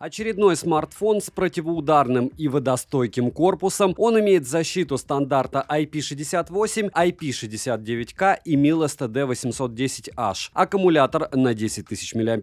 Очередной смартфон с противоударным и водостойким корпусом. Он имеет защиту стандарта IP68, IP69K и MIL STD810H. Аккумулятор на 10 тысяч мАч,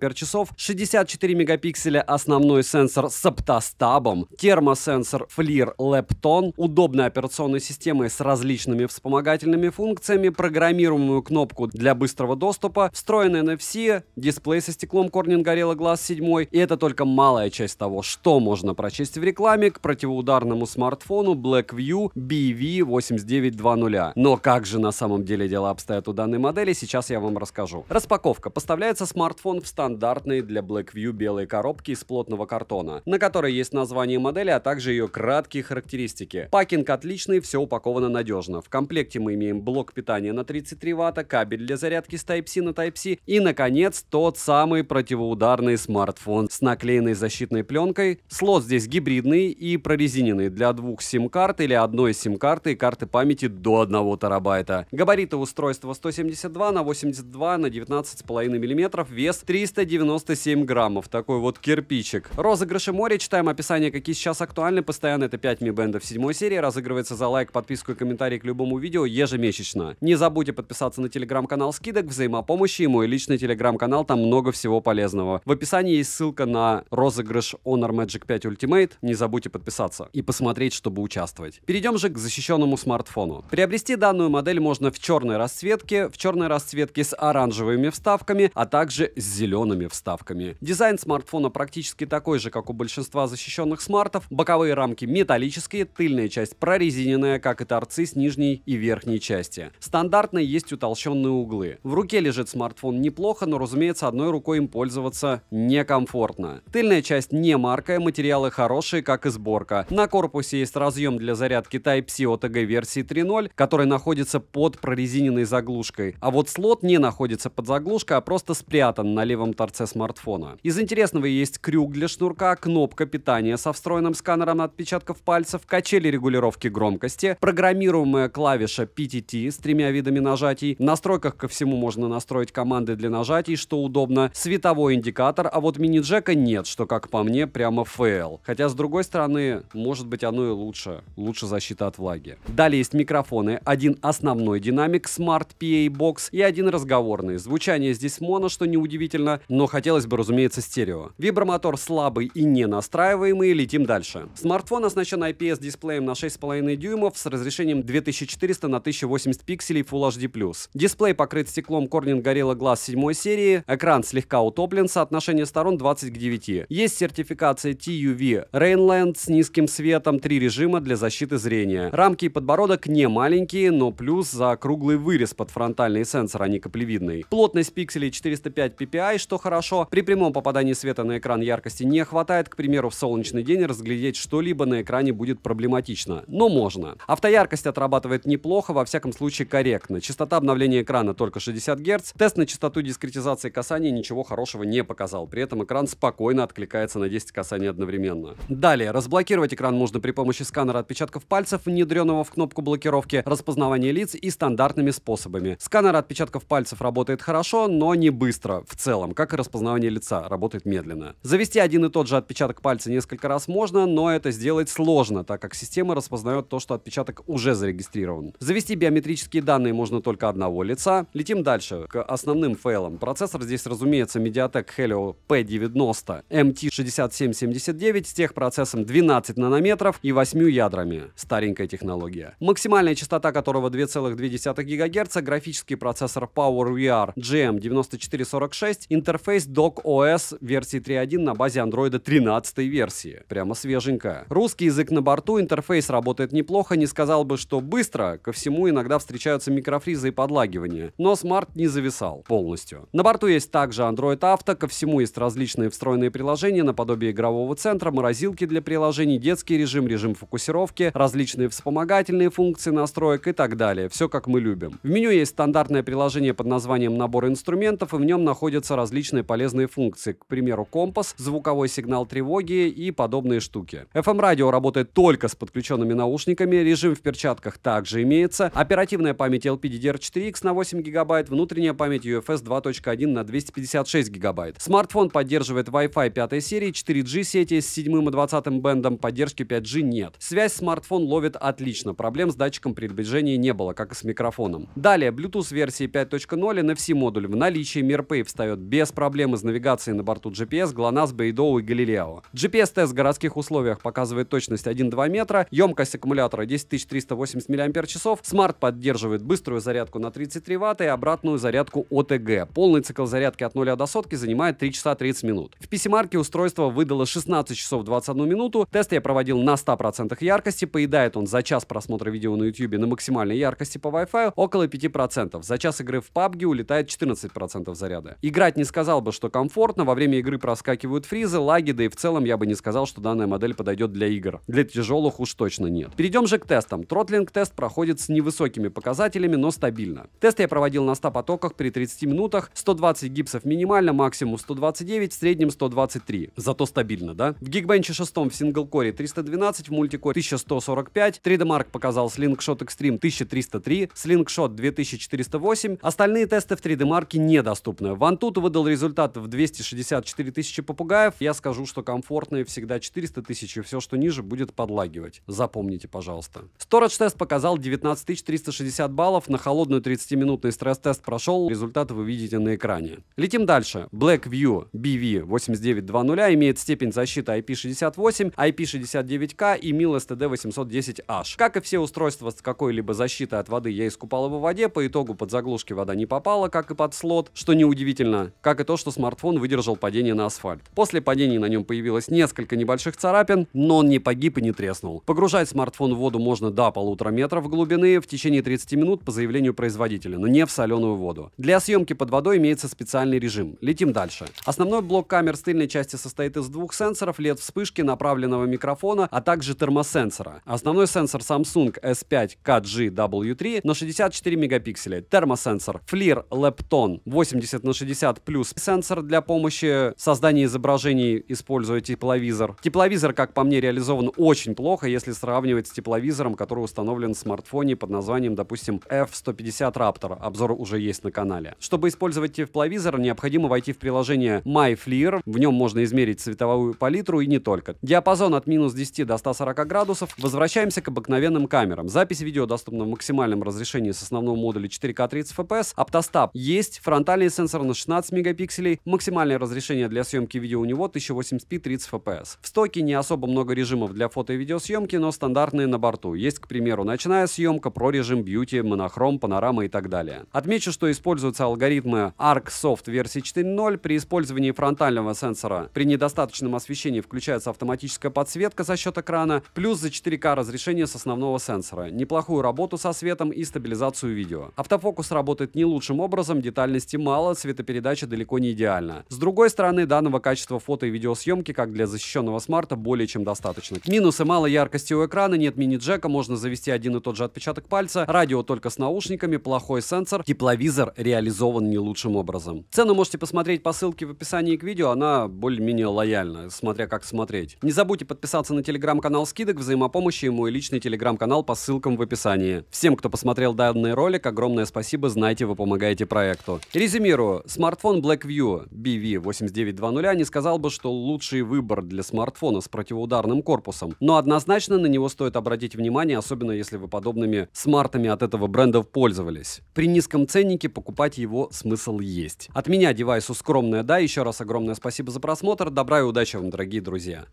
64 мегапикселя основной сенсор с оптостабом, термосенсор FLIR Lepton, удобная операционная система с различными вспомогательными функциями, программируемую кнопку для быстрого доступа, встроенный NFC, дисплей со стеклом Corning Gorilla Glass 7, и это только малая большая часть того, что можно прочесть в рекламе к противоударному смартфону BlackView BV8920. Но как же на самом деле дела обстоят у данной модели, сейчас я вам расскажу. Распаковка. Поставляется смартфон в стандартной для BlackView белой коробке из плотного картона, на которой есть название модели, а также ее краткие характеристики. Пакинг отличный, все упаковано надежно. В комплекте мы имеем блок питания на 33 ватта, кабель для зарядки с Type-C на Type-C и, наконец, тот самый противоударный смартфон с наклеенной защитой защитной пленкой. Слот здесь гибридный и прорезиненный для двух сим-карт или одной сим-карты и карты памяти до 1 терабайта. Габариты устройства 172 на 82 на 19,5 мм, вес 397 граммов, такой вот кирпичик. Розыгрыши море, читаем описание, какие сейчас актуальны, постоянно это 5 Mi Band 7 серии, разыгрывается за лайк, подписку и комментарий к любому видео ежемесячно. Не забудьте подписаться на телеграм-канал скидок, взаимопомощи и мой личный телеграм-канал, там много всего полезного. В описании есть ссылка на розыгрыш розыгрыш Honor Magic 5 Ultimate, не забудьте подписаться и посмотреть, чтобы участвовать. Перейдем же к защищенному смартфону. Приобрести данную модель можно в черной расцветке, в черной расцветке с оранжевыми вставками, а также с зелеными вставками. Дизайн смартфона практически такой же, как у большинства защищенных смартов. Боковые рамки металлические, тыльная часть прорезиненная, как и торцы с нижней и верхней части. Стандартно есть утолщенные углы. В руке лежит смартфон неплохо, но, разумеется, одной рукой им пользоваться некомфортно. Тыльная часть часть не марка, материалы хорошие, как и сборка. На корпусе есть разъем для зарядки Type-C OTG версии 3.0, который находится под прорезиненной заглушкой. А вот слот не находится под заглушкой, а просто спрятан на левом торце смартфона. Из интересного есть крюк для шнурка, кнопка питания со встроенным сканером отпечатков пальцев, качели регулировки громкости, программируемая клавиша PTT с тремя видами нажатий. В настройках ко всему можно настроить команды для нажатий, что удобно, световой индикатор, а вот мини-джека нет, что, как как по мне, прямо фейл. Хотя, с другой стороны, может быть оно и лучше. Лучше защита от влаги. Далее есть микрофоны. Один основной динамик Smart PA Box и один разговорный. Звучание здесь моно, что неудивительно, но хотелось бы, разумеется, стерео. Вибромотор слабый и не настраиваемый. Летим дальше. Смартфон оснащен IPS-дисплеем на 6,5 дюймов с разрешением 2400 на 1080 пикселей Full HD+. Дисплей покрыт стеклом Corning Gorilla Glass 7 серии. Экран слегка утоплен, соотношение сторон 20 к 9. Есть с сертификацией TUV, Rainland с низким светом, три режима для защиты зрения. Рамки и подбородок не маленькие, но плюс за круглый вырез под фронтальный сенсор, а не каплевидный. Плотность пикселей 405 ppi, что хорошо. При прямом попадании света на экран яркости не хватает, к примеру, в солнечный день разглядеть что-либо на экране будет проблематично, но можно. Автояркость отрабатывает неплохо, во всяком случае корректно. Частота обновления экрана только 60 Гц. Тест на частоту дискретизации касания ничего хорошего не показал. При этом экран спокойно откликается опускается на 10 касаний одновременно. Далее, разблокировать экран можно при помощи сканера отпечатков пальцев, внедренного в кнопку блокировки, распознавания лиц и стандартными способами. Сканер отпечатков пальцев работает хорошо, но не быстро в целом, как и распознавание лица, работает медленно. Завести один и тот же отпечаток пальца несколько раз можно, но это сделать сложно, так как система распознает то, что отпечаток уже зарегистрирован. Завести биометрические данные можно только одного лица. Летим дальше, к основным фейлам. Процессор здесь, разумеется, Mediatek Helio P90 MT 6779 с техпроцессом 12 нанометров и 8 ядрами. Старенькая технология. Максимальная частота которого 2,2 ГГц, графический процессор PowerVR GM9446, интерфейс DocOS версии 3.1 на базе Android 13 версии. Прямо свеженькая. Русский язык на борту, интерфейс работает неплохо, не сказал бы, что быстро, ко всему иногда встречаются микрофризы и подлагивания, но смарт не зависал полностью. На борту есть также Android Auto, ко всему есть различные встроенные приложения, приложения наподобие игрового центра, морозилки для приложений, детский режим, режим фокусировки, различные вспомогательные функции настроек и так далее. Все как мы любим. В меню есть стандартное приложение под названием «Набор инструментов», и в нем находятся различные полезные функции, к примеру, компас, звуковой сигнал тревоги и подобные штуки. FM-радио эм работает только с подключенными наушниками, режим в перчатках также имеется, оперативная память LPDDR4X на 8 гигабайт, внутренняя память UFS 2.1 на 256 гигабайт. Смартфон поддерживает Wi-Fi 5 серии 4G сети с 7 и 20 бендом поддержки 5G нет. Связь смартфон ловит отлично, проблем с датчиком приближения не было, как и с микрофоном. Далее, Bluetooth версии 5.0 NFC модуль в наличии MirPay встает без проблемы с навигацией на борту GPS, GLONASS, Beidou и Galileo. GPS-тест в городских условиях показывает точность 1-2 метра, емкость аккумулятора 10380 мАч, смарт поддерживает быструю зарядку на 33 Вт и обратную зарядку ОТГ. Полный цикл зарядки от 0 до сотки занимает 3 часа 30 минут. В PC-марке устройство выдало 16 часов 21 минуту. Тест я проводил на 100% яркости. Поедает он за час просмотра видео на YouTube на максимальной яркости по Wi-Fi около 5%. За час игры в PUBG улетает 14% заряда. Играть не сказал бы, что комфортно. Во время игры проскакивают фризы, лаги, да и в целом я бы не сказал, что данная модель подойдет для игр. Для тяжелых уж точно нет. Перейдем же к тестам. Тротлинг-тест проходит с невысокими показателями, но стабильно. Тест я проводил на 100 потоках при 30 минутах, 120 гипсов минимально, максимум 129, в среднем 123 зато стабильно, да? В Geekbench 6 в синглкоре 312, в мультикоре 1145, 3D Mark показал Slingshot Extreme 1303, Slingshot 2408, остальные тесты в 3D Mark недоступны. Вантут выдал результат в 264 тысячи попугаев, я скажу, что комфортные всегда 400 тысяч, и все, что ниже, будет подлагивать. Запомните, пожалуйста. Storage тест показал 19360 баллов, на холодную 30-минутный стресс-тест прошел, результаты вы видите на экране. Летим дальше. Black View BV 8920 нуля имеет степень защиты IP68, IP69K и MIL-STD810H. Как и все устройства с какой-либо защитой от воды, я искупал его в воде, по итогу под заглушки вода не попала, как и под слот, что неудивительно, как и то, что смартфон выдержал падение на асфальт. После падения на нем появилось несколько небольших царапин, но он не погиб и не треснул. Погружать смартфон в воду можно до полутора метров глубины в течение 30 минут по заявлению производителя, но не в соленую воду. Для съемки под водой имеется специальный режим. Летим дальше. Основной блок камер с тыльной части состоит из двух сенсоров, лет вспышки, направленного микрофона, а также термосенсора. Основной сенсор Samsung S5 KGW3 на 64 мегапикселя, термосенсор FLIR Lepton 80 на 60 плюс сенсор для помощи создания изображений, используя тепловизор. Тепловизор, как по мне, реализован очень плохо, если сравнивать с тепловизором, который установлен в смартфоне под названием, допустим, F150 Raptor. Обзор уже есть на канале. Чтобы использовать тепловизор, необходимо войти в приложение MyFLIR. В нем можно изменить измерить цветовую палитру и не только. Диапазон от минус 10 до 140 градусов. Возвращаемся к обыкновенным камерам. Запись видео доступна в максимальном разрешении с основного модуля 4К 30 FPS. Аптостап есть, фронтальный сенсор на 16 мегапикселей, максимальное разрешение для съемки видео у него 1080p 30 FPS. В стоке не особо много режимов для фото и видеосъемки, но стандартные на борту. Есть, к примеру, ночная съемка, про режим бьюти, монохром, панорама и так далее. Отмечу, что используются алгоритмы ArcSoft версии 4.0 при использовании фронтального сенсора при недостаточном освещении включается автоматическая подсветка за счет экрана, плюс за 4К разрешение с основного сенсора, неплохую работу со светом и стабилизацию видео. Автофокус работает не лучшим образом, детальности мало, цветопередача далеко не идеальна. С другой стороны, данного качества фото и видеосъемки, как для защищенного смарта, более чем достаточно. Минусы мало яркости у экрана, нет мини-джека, можно завести один и тот же отпечаток пальца, радио только с наушниками, плохой сенсор, тепловизор реализован не лучшим образом. Цену можете посмотреть по ссылке в описании к видео, она более менее лояльно, смотря как смотреть. Не забудьте подписаться на телеграм-канал скидок, взаимопомощи и мой личный телеграм-канал по ссылкам в описании. Всем, кто посмотрел данный ролик, огромное спасибо, знайте, вы помогаете проекту. Резюмирую, смартфон Blackview BV8920 не сказал бы, что лучший выбор для смартфона с противоударным корпусом, но однозначно на него стоит обратить внимание, особенно если вы подобными смартами от этого бренда пользовались. При низком ценнике покупать его смысл есть. От меня девайсу скромная да, еще раз огромное спасибо за просмотр, просмотр. Добра и удачи вам, дорогие друзья.